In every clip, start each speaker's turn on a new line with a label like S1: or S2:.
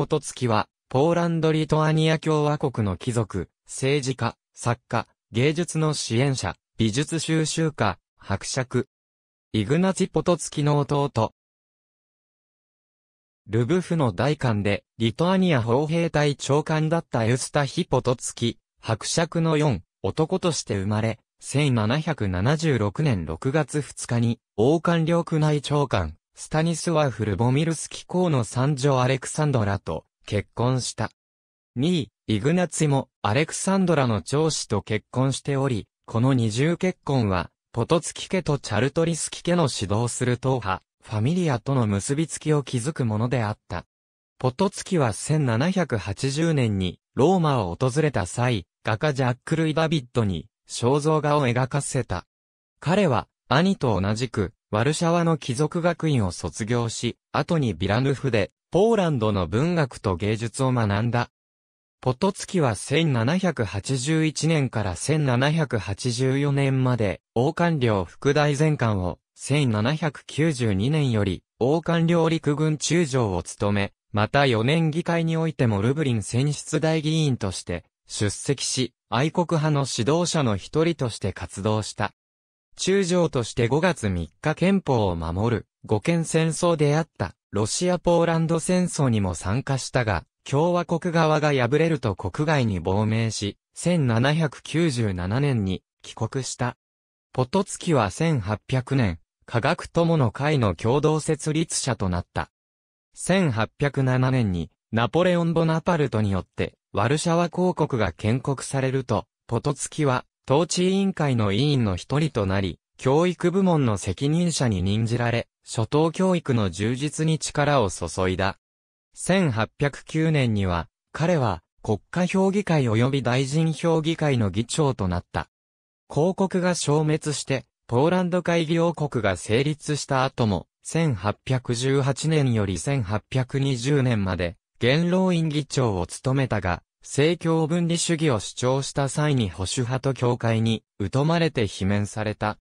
S1: ポトツキは、ポーランド・リトアニア共和国の貴族、政治家、作家、芸術の支援者、美術収集家、伯爵。イグナチ・ポトツキの弟。ルブフの大官で、リトアニア砲兵隊長官だったエウスタヒ・ポトツキ、伯爵の4、男として生まれ、1776年6月2日に、王官領区内長官、スタニスワフ・ルボミルスキ公の三女アレクサンドラと結婚した。2位、イグナツィもアレクサンドラの長子と結婚しており、この二重結婚は、ポトツキ家とチャルトリスキ家の指導する党派、ファミリアとの結びつきを築くものであった。ポトツキは1780年にローマを訪れた際、画家ジャック・ルイ・ダビッドに肖像画を描かせた。彼は兄と同じくワルシャワの貴族学院を卒業し、後にビラヌフで、ポーランドの文学と芸術を学んだ。ポトツキは1781年から1784年まで、王冠領副大全官を、1792年より、王冠領陸軍中将を務め、また4年議会においてもルブリン選出大議員として出席し、愛国派の指導者の一人として活動した。中将として5月3日憲法を守る、五県戦争であった、ロシア・ポーランド戦争にも参加したが、共和国側が敗れると国外に亡命し、1797年に帰国した。ポトツキは1800年、科学友の会の共同設立者となった。1807年に、ナポレオン・ボナパルトによって、ワルシャワ公国が建国されると、ポトツキは、統治委員会の委員の一人となり、教育部門の責任者に任じられ、初等教育の充実に力を注いだ。1809年には、彼は国家評議会及び大臣評議会の議長となった。広告が消滅して、ポーランド会議王国が成立した後も、1818年より1820年まで、元老院議長を務めたが、政教分離主義を主張した際に保守派と教会に疎まれて罷免された。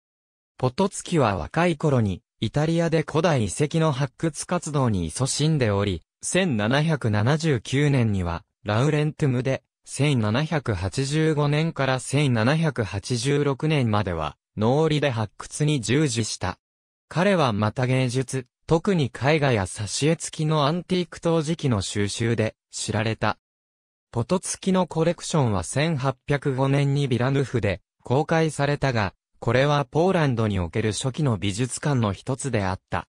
S1: ポトツキは若い頃にイタリアで古代遺跡の発掘活動に勤しんでおり、1779年にはラウレントゥムで1785年から1786年までは農理で発掘に従事した。彼はまた芸術、特に絵画や挿絵付きのアンティーク陶磁器の収集で知られた。ポトツキのコレクションは1805年にビラヌフで公開されたが、これはポーランドにおける初期の美術館の一つであった。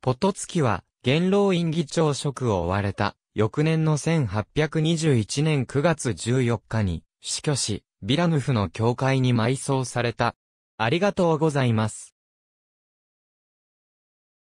S1: ポトツキは、元老院議長職を追われた、翌年の1821年9月14日に死去し、ビラヌフの教会に埋葬された。ありがとうございます。